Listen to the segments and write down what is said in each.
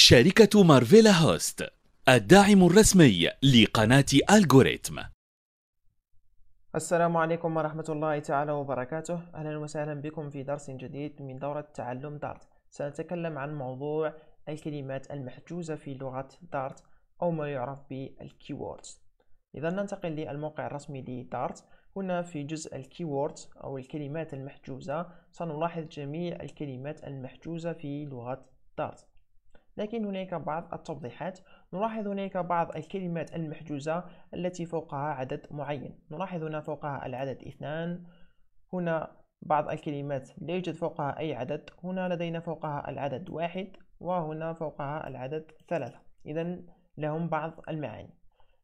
شركة مارفيلا هوست الداعم الرسمي لقناة الجوريتم السلام عليكم ورحمة الله تعالى وبركاته أهلا وسهلا بكم في درس جديد من دورة تعلم دارت سنتكلم عن موضوع الكلمات المحجوزة في لغة دارت أو ما يعرف بالكيوردز إذا ننتقل للموقع الرسمي لدارت هنا في جزء الكيوردز أو الكلمات المحجوزة سنلاحظ جميع الكلمات المحجوزة في لغة دارت لكن هناك بعض التوضيحات نلاحظ هناك بعض الكلمات المحجوزة التي فوقها عدد معين نلاحظ هنا فوقها العدد اثنان هنا بعض الكلمات لا يوجد فوقها أي عدد هنا لدينا فوقها العدد واحد وهنا فوقها العدد ثلاثة إذا لهم بعض المعاني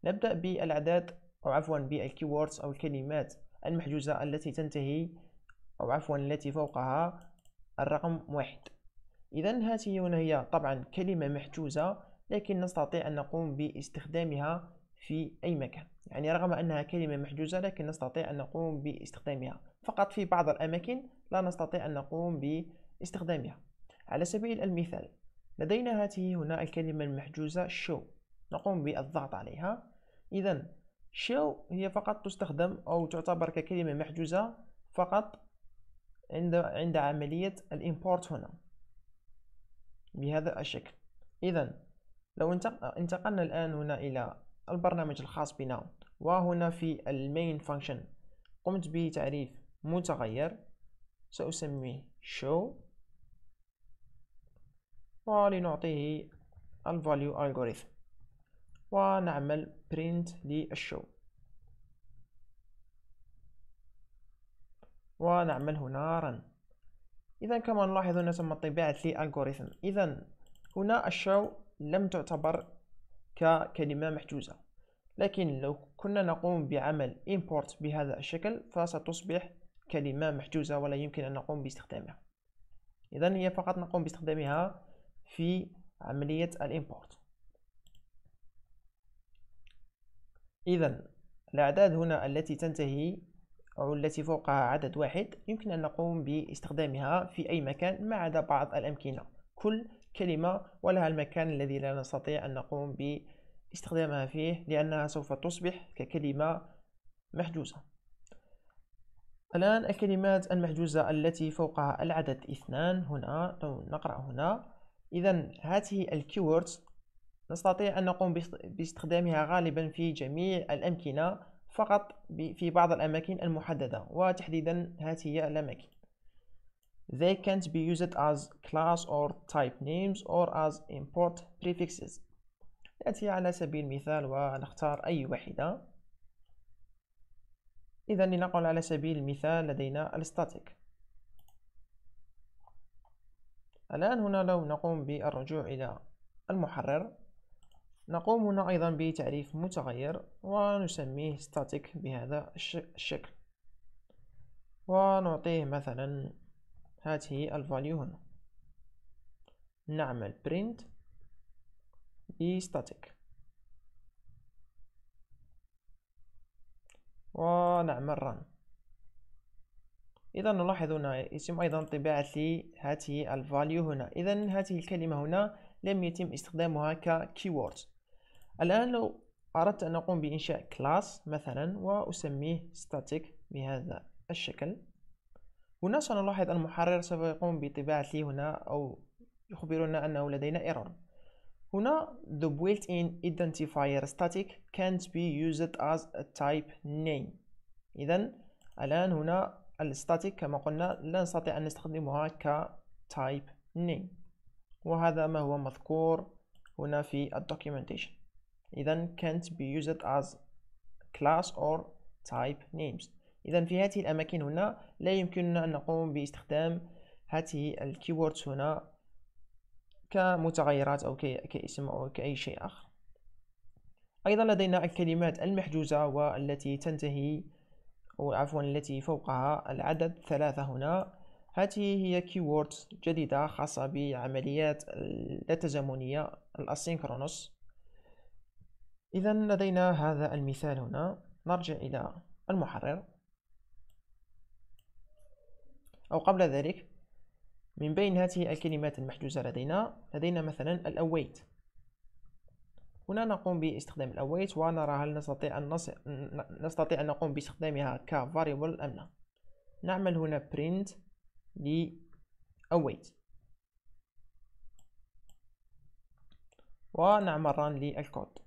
نبدأ بالأعداد أو عفوا بالكيوردز أو الكلمات المحجوزة التي تنتهي أو عفوا التي فوقها الرقم واحد إذا هذه هنا هي طبعا كلمة محجوزة لكن نستطيع أن نقوم باستخدامها في أي مكان يعني رغم أنها كلمة محجوزة لكن نستطيع أن نقوم باستخدامها فقط في بعض الأماكن لا نستطيع أن نقوم باستخدامها على سبيل المثال لدينا هذه هنا الكلمة المحجوزة show نقوم بالضغط عليها إذا show هي فقط تستخدم أو تعتبر ككلمة محجوزة فقط عند عند عملية الإمبورت هنا بهذا الشكل اذا لو انتقلنا الان هنا الى البرنامج الخاص بنا وهنا في المين فانكشن قمت بتعريف متغير سأسميه show ولنعطيه الفاليو algorithm ونعمل print للشو ونعمل هنا run اذا كما نلاحظ هنا تم طباعه لي الجوريثم اذا هنا الشو لم تعتبر ككلمه محجوزه لكن لو كنا نقوم بعمل import بهذا الشكل فستصبح كلمة محجوزة ولا يمكن أن نقوم باستخدامها إذا هي فقط نقوم باستخدامها في عملية الإمبورت إذا الأعداد هنا التي تنتهي أو التي فوقها عدد واحد يمكن أن نقوم باستخدامها في أي مكان ما عدا بعض الأمكنة كل كلمة ولها المكان الذي لا نستطيع أن نقوم باستخدامها فيه لأنها سوف تصبح ككلمة محجوزة الآن الكلمات المحجوزة التي فوقها العدد اثنان هنا نقرأ هنا إذا هذه الكيوردز نستطيع أن نقوم باستخدامها غالبا في جميع الأمكنة فقط في بعض الأماكن المحددة وتحديدا هذه هي الأماكن They can't be used as class or type names or as import prefixes نأتي على سبيل المثال ونختار أي واحدة إذا لنقل على سبيل المثال لدينا الستاتيك الآن هنا لو نقوم بالرجوع إلى المحرر نقوم هنا أيضا بتعريف متغير ونسميه static بهذا الشكل ونعطيه مثلا هذه الفاليو هنا نعمل print static ونعمل run إذا نلاحظ هنا يتم أيضا طباعة هذه الفاليو هنا إذا هذه الكلمة هنا لم يتم استخدامها ككيورد الآن لو أردت أن أقوم بإنشاء كلاس مثلا وأسميه static بهذا الشكل هنا سنلاحظ المحرر سوف يقوم بطباعة لي هنا أو يخبرنا أنه لدينا error هنا the built-in identifier static can't be used as a type name إذا الآن هنا الستاتيك كما قلنا لا نستطيع أن نستخدمها type name وهذا ما هو مذكور هنا في الدوكيومنتيشن إذا can't be used as class or type names إذا في هذه الأماكن هنا لا يمكننا أن نقوم باستخدام هذه الكيوردز هنا كمتغيرات أو كاسم أو كأي شيء آخر أيضا لدينا الكلمات المحجوزة والتي تنتهي أو عفوا التي فوقها العدد ثلاثة هنا هذه هي كيوردز جديدة خاصة بعمليات التزامنية الأسينكرونوس إذا لدينا هذا المثال هنا نرجع إلى المحرر أو قبل ذلك من بين هذه الكلمات المحجوزة لدينا لدينا مثلا الأويت هنا نقوم باستخدام الأويت ونرى هل نستطيع أن نص... نستطيع أن نقوم باستخدامها كفاريبل أم لا نعمل هنا print await ونعمل run للكود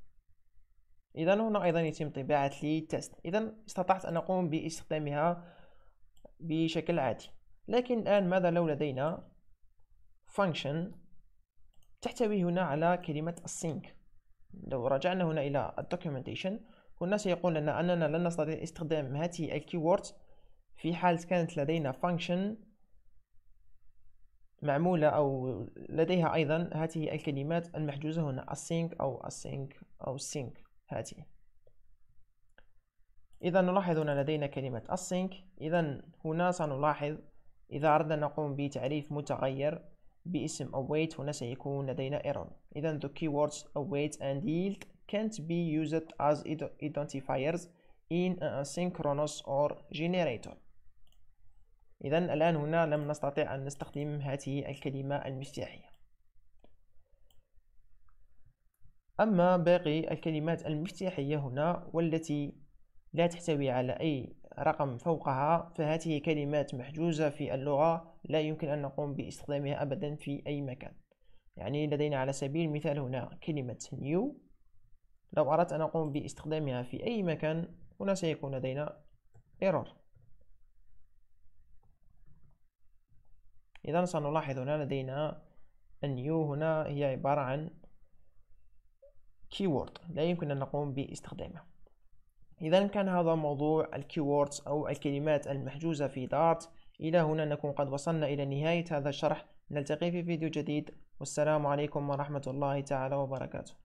اذا هنا ايضا يتم طباعه لي تيست اذا استطعت ان اقوم باستخدامها بشكل عادي لكن الان ماذا لو لدينا function تحتوي هنا على كلمه async لو رجعنا هنا الى الدوكيومنتيشن هنا سيقول لنا اننا لن نستطيع استخدام هذه الكيوردز في حال كانت لدينا function معمولة أو لديها أيضا هذه الكلمات المحجوزة هنا async أو async أو sync هذه إذا نلاحظ أن لدينا كلمة async إذا هنا سنلاحظ إذا أردنا نقوم بتعريف متغير باسم await هنا سيكون لدينا error إذا the keywords await and yield can't be used as identifiers in a synchronous or generator إذا الآن هنا لم نستطع أن نستخدم هذه الكلمة المفتاحية أما باقي الكلمات المفتاحية هنا والتي لا تحتوي على أي رقم فوقها فهذه كلمات محجوزة في اللغة لا يمكن أن نقوم باستخدامها أبدا في أي مكان يعني لدينا على سبيل المثال هنا كلمة new لو أردت أن أقوم باستخدامها في أي مكان هنا سيكون لدينا error إذا سنلاحظ هنا لدينا new هنا هي عبارة عن keyword لا يمكن أن نقوم باستخدامه إذا كان هذا موضوع الكيوردز أو الكلمات المحجوزة في دارت إلى هنا نكون قد وصلنا إلى نهاية هذا الشرح نلتقي في فيديو جديد والسلام عليكم ورحمة الله تعالى وبركاته